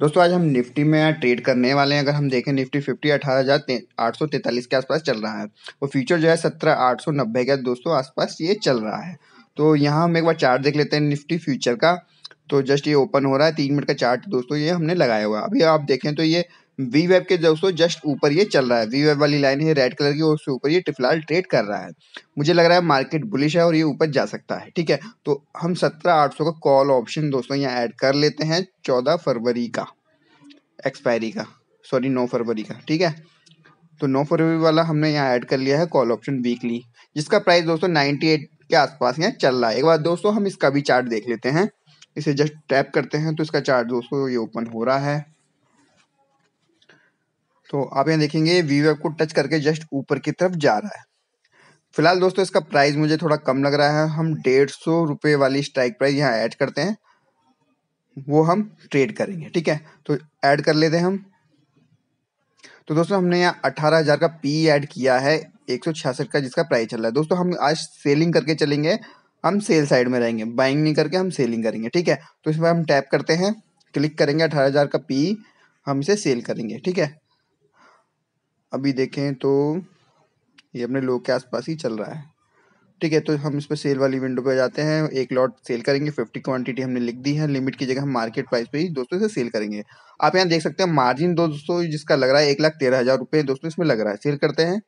दोस्तों आज हम निफ्टी में ट्रेड करने वाले हैं अगर हम देखें निफ्टी फिफ्टी अठारह हज़ार आठ सौ तैंतालीस के आसपास चल रहा है वो फ्यूचर जो है सत्रह आठ सौ नब्बे के दोस्तों आसपास ये चल रहा है तो यहाँ हम एक बार चार्ट देख लेते हैं निफ्टी फ्यूचर का तो जस्ट ये ओपन हो रहा है तीन मिनट का चार्ट दोस्तों ये हमने लगाया हुआ अभी आप देखें तो ये वी वेब के दोस्तों जस्ट ऊपर ये चल रहा है वी वेब वाली लाइन है रेड कलर की और उसके ऊपर ये टिफिलहाल ट्रेड कर रहा है मुझे लग रहा है मार्केट बुलिश है और ये ऊपर जा सकता है ठीक है तो हम सत्रह आठ सौ का कॉल ऑप्शन दोस्तों यहाँ ऐड कर लेते हैं चौदह फरवरी का एक्सपायरी का सॉरी नौ फरवरी का ठीक है तो नौ फरवरी वाला हमने यहाँ ऐड कर लिया है कॉल ऑप्शन वीकली जिसका प्राइस दोस्तों नाइन्टी एट के आसपास यहाँ चल रहा है एक बार दोस्तों हम इसका भी चार्ट देख लेते हैं इसे जस्ट टैप करते हैं तो इसका चार्ट दोस्तों ये ओपन हो रहा है तो आप यहाँ देखेंगे वीवो को टच करके जस्ट ऊपर की तरफ जा रहा है फिलहाल दोस्तों इसका प्राइस मुझे थोड़ा कम लग रहा है हम डेढ़ सौ रुपये वाली स्ट्राइक प्राइस यहाँ ऐड करते हैं वो हम ट्रेड करेंगे ठीक है तो ऐड कर लेते हैं हम तो दोस्तों हमने यहाँ अठारह हज़ार का पी ऐड किया है एक सौ छियासठ का जिसका प्राइस चल रहा है दोस्तों हम आज सेलिंग करके चलेंगे हम सेल साइड में रहेंगे बाइंग नहीं करके हम सेलिंग करेंगे ठीक है तो इसमें हम टैप करते हैं क्लिक करेंगे अठारह हज़ार का पी हम इसे सेल करेंगे ठीक है अभी देखें तो ये अपने लो के आसपास ही चल रहा है ठीक है तो हम इस पर सेल वाली विंडो पे जाते हैं एक लॉट सेल करेंगे फिफ्टी क्वांटिटी हमने लिख दी है लिमिट की जगह हम मार्केट प्राइस पे ही दोस्तों इसे सेल करेंगे आप यहाँ देख सकते हैं मार्जिन दोस्तों जिसका लग रहा है एक लाख तेरह हजार रुपये दोस्तों इसमें लग रहा है सेल करते हैं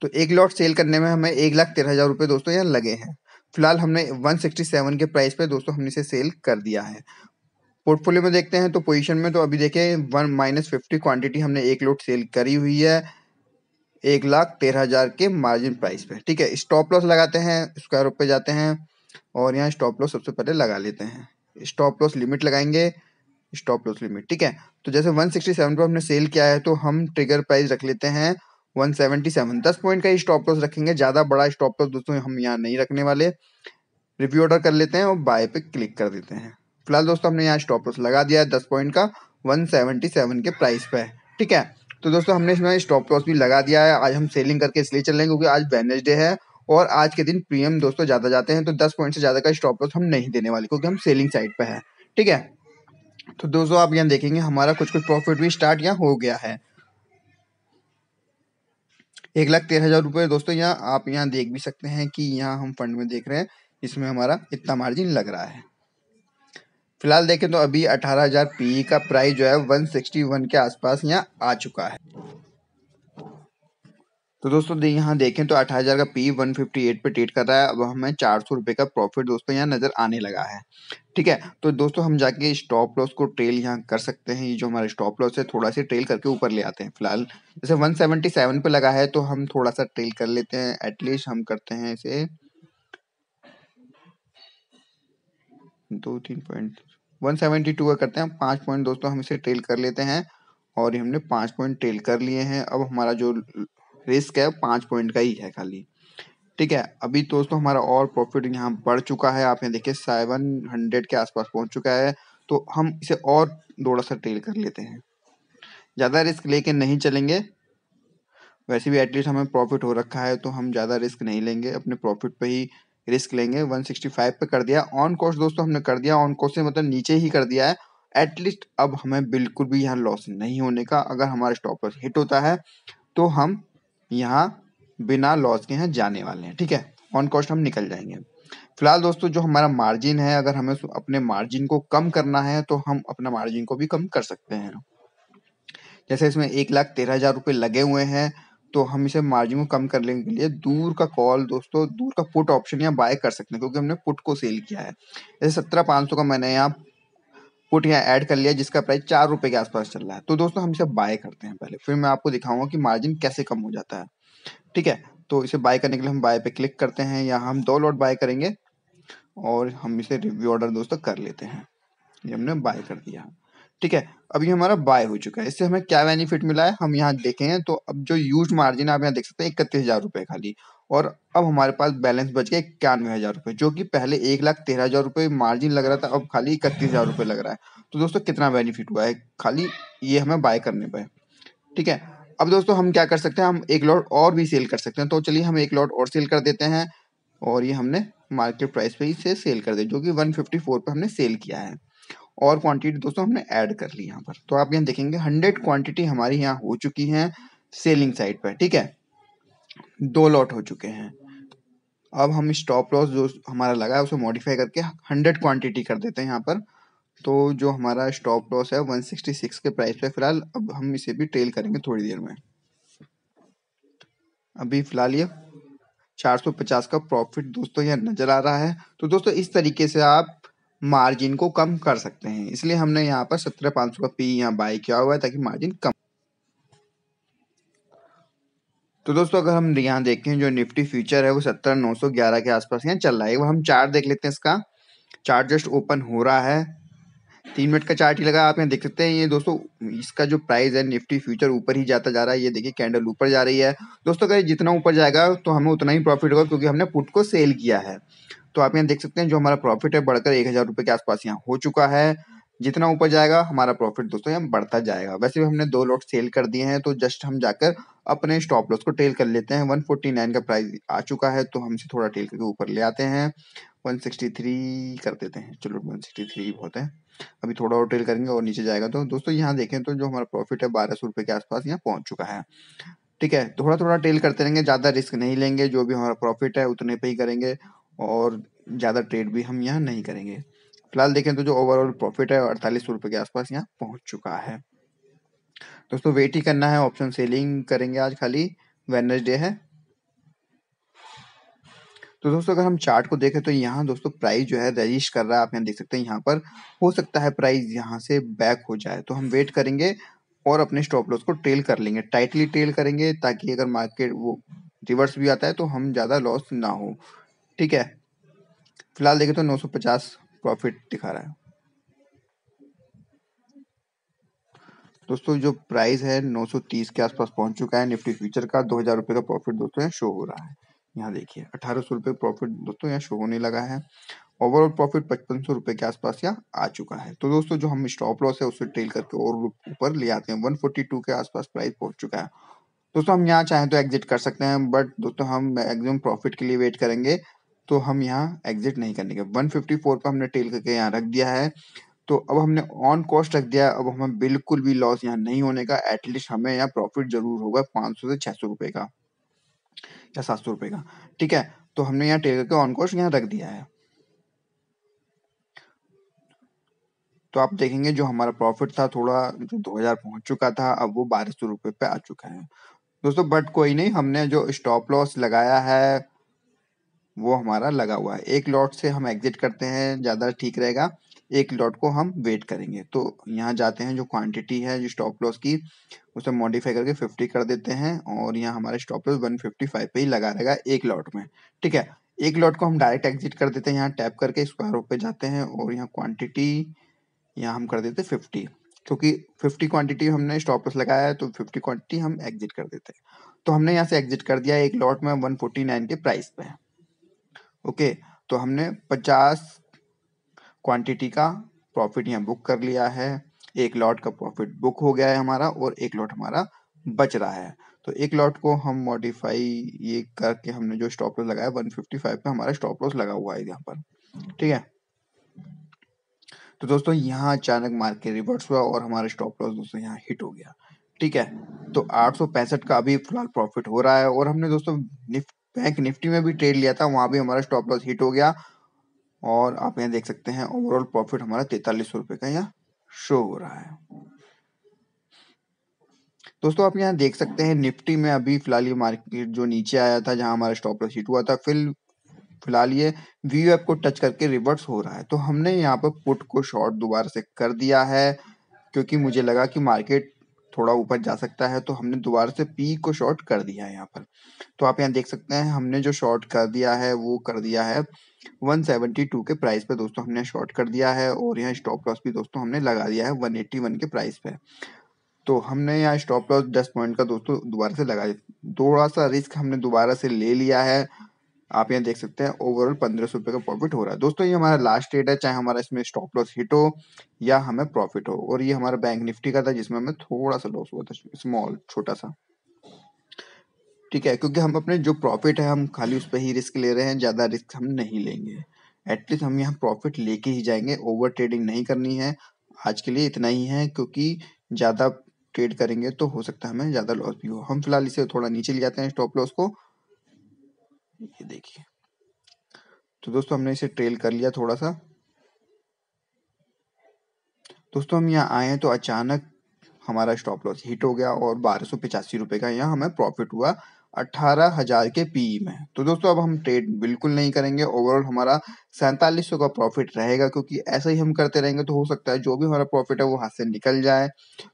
तो एक लॉट सेल करने में हमें एक लाख तेरह हजार रुपये दोस्तों यहाँ लगे हैं फिलहाल हमने 167 के प्राइस पे दोस्तों हमने इसे सेल कर दिया है पोर्टफोलियो में देखते हैं तो पोजीशन में तो अभी देखें वन माइनस फिफ्टी क्वान्टिटी हमने एक लोट सेल करी हुई है एक लाख तेरह हज़ार के मार्जिन प्राइस पे ठीक है स्टॉप लॉस लगाते हैं स्क्वायर रूप पे जाते हैं और यहाँ स्टॉप लॉस सबसे पहले लगा लेते हैं स्टॉप लॉस लिमिट लगाएंगे स्टॉप लॉस लिमिट ठीक है तो जैसे सेवन पर हमने सेल किया है तो हम ट्रिगर प्राइस रख लेते हैं सेवन दस पॉइंट का ही स्टॉप लॉस रखेंगे ज़्यादा बड़ा स्टॉप लॉस दोस्तों हम यहाँ नहीं रखने वाले रिव्यू ऑर्डर कर लेते हैं और बाय पे क्लिक कर देते हैं फिलहाल दोस्तों हमने यहाँ स्टॉप लॉस लगा दिया है दस पॉइंट का वन सेवेंटी सेवन के प्राइस पे ठीक है तो दोस्तों हमने इसमें स्टॉप लॉस भी लगा दिया है आज हम सेलिंग करके इसलिए चल रहे हैं क्योंकि आज वेनसडे है और आज के दिन प्रीमियम दोस्तों ज़्यादा जाते हैं तो दस पॉइंट से ज़्यादा का स्टॉप लॉस हम नहीं देने वाले क्योंकि हम सेलिंग साइड पर है ठीक है तो दोस्तों आप यहाँ देखेंगे हमारा कुछ कुछ प्रॉफिट भी स्टार्ट यहाँ हो गया है एक लाख तेरह हज़ार रुपये दोस्तों यहाँ आप यहाँ देख भी सकते हैं कि यहाँ हम फंड में देख रहे हैं इसमें हमारा इतना मार्जिन लग रहा है फिलहाल देखें तो अभी 18000 पीई का प्राइस जो है 161 के आसपास यहाँ आ चुका है तो दोस्तों यहाँ देखें तो 8000 का पी 158 पे ट्रेड कर रहा है अब हमें चार सौ रुपये का प्रॉफिट दोस्तों यहाँ नज़र आने लगा है ठीक है तो दोस्तों हम जाके स्टॉप लॉस को ट्रेल यहाँ कर सकते हैं ये जो हमारा स्टॉप लॉस है थोड़ा सा ट्रेल करके ऊपर ले आते हैं फिलहाल जैसे 177 पे लगा है तो हम थोड़ा सा ट्रेल कर लेते हैं एटलीस्ट हम करते हैं इसे दो तीन पॉइंट 172 का करते हैं पाँच पॉइंट दोस्तों हम इसे ट्रेल कर लेते हैं और ये हमने पाँच पॉइंट ट्रेल कर लिए हैं अब हमारा जो रिस्क है पाँच पॉइंट का ही है खाली ठीक है अभी दोस्तों हमारा और प्रॉफिट यहाँ बढ़ चुका है आप यहाँ देखिए सेवन हंड्रेड के आसपास पहुँच चुका है तो हम इसे और थोड़ा सा ट्रेल कर लेते हैं ज़्यादा रिस्क लेके नहीं चलेंगे वैसे भी एटलीस्ट हमें प्रॉफिट हो रखा है तो हम ज़्यादा रिस्क नहीं लेंगे अपने प्रॉफिट पर ही रिस्क लेंगे 165 पे कर दिया ऑन कॉस्ट दोस्तों हमने कर दिया ऑन कॉस्ट से मतलब नीचे ही कर दिया है एटलीस्ट अब हमें बिल्कुल भी यहाँ लॉस नहीं होने का अगर हमारा स्टॉप लॉस हिट होता है तो हम यहाँ बिना लॉस के यहाँ जाने वाले हैं ठीक है ऑन कॉस्ट हम निकल जाएंगे फिलहाल दोस्तों जो हमारा मार्जिन है अगर हमें अपने मार्जिन को कम करना है तो हम अपना मार्जिन को भी कम कर सकते हैं जैसे इसमें एक लाख तेरह हजार रुपए लगे हुए हैं तो हम इसे मार्जिन को कम करने के लिए दूर का कॉल दोस्तों दूर का पुट ऑप्शन या बाय कर सकते हैं क्योंकि हमने पुट को सेल किया है जैसे सत्रह पाँच सौ का मैंने यहाँ पुट यहाँ ऐड कर लिया जिसका प्राइस चार रुपये के आसपास चल रहा है तो दोस्तों हम इसे बाय करते हैं पहले फिर मैं आपको दिखाऊंगा कि मार्जिन कैसे कम हो जाता है ठीक है तो इसे बाय करने के लिए हम बाय पे क्लिक करते हैं या हम दो लॉट बाय करेंगे और हम इसे रिव्यू ऑर्डर दोस्तों कर लेते हैं ये हमने बाय कर दिया ठीक है अभी हमारा बाय हो चुका है इससे हमें क्या बेनिफिट मिला है हम यहाँ देखें तो अब जो यूज मार्जिन आप यहाँ देख सकते हैं इकतीस हज़ार रुपये खाली और अब हमारे पास बैलेंस बच गया इक्यानवे हज़ार रुपये जो कि पहले एक लाख तेरह हज़ार रुपये मार्जिन लग रहा था अब खाली इकतीस हज़ार रुपये लग रहा है तो दोस्तों कितना बेनिफिट हुआ है खाली ये हमें बाय करने पर ठीक है अब दोस्तों हम क्या कर सकते हैं हम एक लॉट और भी सेल कर सकते हैं तो चलिए हम एक लॉट और सेल कर देते हैं और ये हमने मार्केट प्राइस पे ही सेल कर दिया जो कि 154 पे हमने सेल किया है और क्वांटिटी दोस्तों हमने ऐड कर ली यहाँ पर तो आप यहाँ देखेंगे हंड्रेड क्वांटिटी हमारी यहाँ हो चुकी है सेलिंग साइड पर ठीक है दो लॉट हो चुके हैं अब हम स्टॉप लॉस जो हमारा लगा है उसे मॉडिफाई करके हंड्रेड क्वांटिटी कर देते हैं यहाँ पर तो जो हमारा स्टॉप लॉस है वन सिक्सटी सिक्स के प्राइस पे फिलहाल अब हम इसे भी ट्रेल करेंगे थोड़ी देर में अभी फिलहाल ये चार सौ पचास का प्रॉफिट दोस्तों यह नजर आ रहा है तो दोस्तों इस तरीके से आप मार्जिन को कम कर सकते हैं इसलिए हमने यहाँ पर सत्रह पांच सौ का पी यहाँ बाय किया हुआ है ताकि मार्जिन कम तो दोस्तों अगर हम यहाँ देखें जो निफ्टी फ्यूचर है वो सत्रह नौ सौ ग्यारह के आसपास यहाँ चल रहा है वो हम चार्ट देख लेते हैं इसका चार्ट जस्ट ओपन हो रहा है तीन मिनट का चार्ट ही लगा आप यहाँ देख सकते हैं ये दोस्तों इसका जो प्राइस है निफ्टी फ्यूचर ऊपर ही जाता जा रहा है ये देखिए कैंडल ऊपर जा रही है दोस्तों अगर जितना ऊपर जाएगा तो हमें उतना ही प्रॉफिट होगा क्योंकि हमने पुट को सेल किया है तो आप यहाँ देख सकते हैं जो हमारा प्रॉफिट है बढ़कर एक हजार रुपए के आसपास यहाँ हो चुका है जितना ऊपर जाएगा हमारा प्रॉफिट दोस्तों यहाँ बढ़ता जाएगा वैसे भी हमने दो लॉट सेल कर दिए हैं तो जस्ट हम जाकर अपने स्टॉप लॉस को टेल कर लेते हैं 149 का प्राइस आ चुका है तो हमसे थोड़ा टेल करके ऊपर ले आते हैं 163 कर देते हैं चलो 163 बहुत है अभी थोड़ा और टेल करेंगे और नीचे जाएगा तो दोस्तों यहाँ देखें तो जो हमारा प्रॉफिट है बारह सौ के आसपास यहाँ पहुंच चुका है ठीक है थोड़ा थोड़ा टेल करते रहेंगे ज़्यादा रिस्क नहीं लेंगे जो भी हमारा प्रॉफिट है उतने पे ही करेंगे और ज़्यादा ट्रेड भी हम यहाँ नहीं करेंगे फिलहाल देखें तो जो ओवरऑल प्रॉफिट है अड़तालीस सौ रुपये के आसपास यहाँ पहुँच चुका है दोस्तों वेट ही करना है ऑप्शन सेलिंग करेंगे आज खाली वेनसडे है तो दोस्तों अगर हम चार्ट को देखें तो यहाँ दोस्तों प्राइस जो है रजिस्ट कर रहा है आप यहाँ देख सकते हैं यहाँ पर हो सकता है प्राइस यहाँ से बैक हो जाए तो हम वेट करेंगे और अपने स्टॉप लॉस को ट्रेल कर लेंगे टाइटली ट्रेल करेंगे ताकि अगर मार्केट वो रिवर्स भी आता है तो हम ज़्यादा लॉस ना हो ठीक है फिलहाल देखें तो 950 प्रॉफिट दिखा रहा है दोस्तों जो प्राइस है 930 के आसपास पहुंच चुका है निफ्टी फ्यूचर का दो हजार रुपये का प्रॉफिट दोस्तों यहाँ शो हो रहा है यहाँ देखिए अठारह सौ रुपये प्रॉफिट दोस्तों यहाँ शो होने लगा है ओवरऑल प्रॉफिट पचपन सौ रुपये के आसपास यहाँ आ चुका है तो दोस्तों जो हम स्टॉप लॉस है उसे ट्रेल करके और ऊपर ले आते हैं वन के आसपास प्राइस पहुंच चुका है दोस्तों हम यहाँ चाहें तो एग्जिट कर सकते हैं बट दोस्तों हम मैक्सिमम प्रॉफिट के लिए वेट करेंगे तो हम यहाँ एग्जिट नहीं करने के 154 को हमने टेल करके यहाँ रख दिया है तो अब हमने ऑन कॉस्ट रख दिया अब हमें बिल्कुल भी लॉस यहाँ नहीं होने का एटलीस्ट हमें यहाँ प्रॉफिट जरूर होगा 500 से 600 रुपए का या सौ रुपए का ठीक है तो हमने यहाँ टेल करके ऑन कॉस्ट यहाँ रख दिया है तो आप देखेंगे जो हमारा प्रॉफिट था थोड़ा जो हजार पहुंच चुका था अब वो बारह सौ रुपए पे आ चुका है दोस्तों बट कोई नहीं हमने जो स्टॉप लॉस लगाया है वो हमारा लगा हुआ है एक लॉट से हम एग्जिट करते हैं ज़्यादा ठीक रहेगा एक लॉट को हम वेट करेंगे तो यहाँ जाते हैं जो क्वांटिटी है जो स्टॉप लॉस की उसे मॉडिफाई करके 50 कर देते हैं और यहाँ हमारा स्टॉप लॉस 155 पे ही लगा रहेगा एक लॉट में ठीक है एक लॉट को हम डायरेक्ट एग्जिट कर देते हैं यहाँ टैप करके स्क्वायर रूप पे जाते हैं और यहाँ क्वांटिटी यहाँ हम कर देते फिफ्टी क्योंकि फिफ्टी क्वांटिटी हमने स्टॉप लॉस लगाया है तो फिफ्टी क्वांटिटी हम एग्जिट कर देते हैं तो हमने यहाँ से एग्जिट कर दिया एक लॉट में वन के प्राइस पे ओके तो हमने पचास क्वांटिटी का प्रॉफिट यहाँ बुक कर लिया है एक लॉट का प्रॉफिट बुक हो गया है हमारा और एक लॉट हमारा बच रहा है तो एक लॉट को हम मॉडिफाई ये करके हमने जो स्टॉप लॉस लगाया 155 पे हमारा स्टॉप लॉस लगा हुआ है यहाँ पर ठीक है तो दोस्तों यहाँ अचानक मार्केट रिवर्स हुआ और हमारा स्टॉप लॉस दोस्तों यहाँ हिट हो गया ठीक है तो आठ का अभी फिलहाल प्रॉफिट हो रहा है और हमने दोस्तों निफ्ट बैंक निफ्टी में भी ट्रेड लिया था वहाँ भी हमारा स्टॉप लॉस हिट हो गया और आप यहाँ देख सकते हैं ओवरऑल प्रॉफिट हमारा तैतालीस सौ रुपये का यहाँ शो हो रहा है दोस्तों आप यहाँ देख सकते हैं निफ्टी में अभी फिलहाल ये मार्केट जो नीचे आया था जहाँ हमारा स्टॉप लॉस हिट हुआ था फिर फिलहाल ये वी को टच करके रिवर्स हो रहा है तो हमने यहाँ पर पुट को शॉर्ट दोबारा से कर दिया है क्योंकि मुझे लगा कि मार्केट थोड़ा ऊपर जा सकता है तो हमने दोबारा से पी को शॉर्ट कर दिया है यहाँ पर तो आप यहाँ देख सकते हैं हमने जो शॉर्ट कर दिया है वो कर दिया है 172 के प्राइस पे दोस्तों हमने शॉर्ट कर दिया है और यहाँ स्टॉप लॉस भी दोस्तों हमने लगा दिया है 181 के प्राइस पे तो हमने यहाँ स्टॉप लॉस 10 पॉइंट का दोस्तों दोबारा से लगा दिया थोड़ा सा रिस्क हमने दोबारा से ले लिया है आप यहाँ देख सकते हैं ओवरऑल पंद्रह सौ रुपये का प्रॉफिट हो रहा है दोस्तों ये हमारा लास्ट डेट है चाहे हमारा इसमें स्टॉप लॉस हिट हो या हमें प्रॉफिट हो और ये हमारा बैंक निफ्टी का था जिसमें हमें थोड़ा सा लॉस हुआ था स्मॉल छोटा सा ठीक है क्योंकि हम अपने जो प्रॉफिट है हम खाली उस पर ही रिस्क ले रहे हैं ज़्यादा रिस्क हम नहीं लेंगे एटलीस्ट हम यहाँ प्रॉफिट लेके ही जाएंगे ओवर ट्रेडिंग नहीं करनी है आज के लिए इतना ही है क्योंकि ज़्यादा ट्रेड करेंगे तो हो सकता है हमें ज़्यादा लॉस भी हो हम फिलहाल इसे थोड़ा नीचे ले जाते हैं स्टॉप लॉस को ये देखिए तो दोस्तों हमने इसे ट्रेल कर लिया थोड़ा सा दोस्तों हम यहाँ आए तो अचानक हमारा स्टॉप लॉस हिट हो गया और बारह रुपए का यहाँ हमें प्रॉफिट हुआ अठारह हजार के पी e में तो दोस्तों अब हम ट्रेड बिल्कुल नहीं करेंगे ओवरऑल हमारा सैंतालीस का प्रॉफिट रहेगा क्योंकि ऐसा ही हम करते रहेंगे तो हो सकता है जो भी हमारा प्रॉफिट है वो हाथ से निकल जाए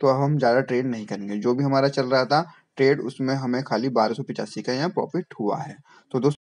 तो अब हम ज़्यादा ट्रेड नहीं करेंगे जो भी हमारा चल रहा था ट्रेड उसमें हमें खाली बारह सौ पिचासी का यहाँ प्रॉफिट हुआ है तो दोस्तों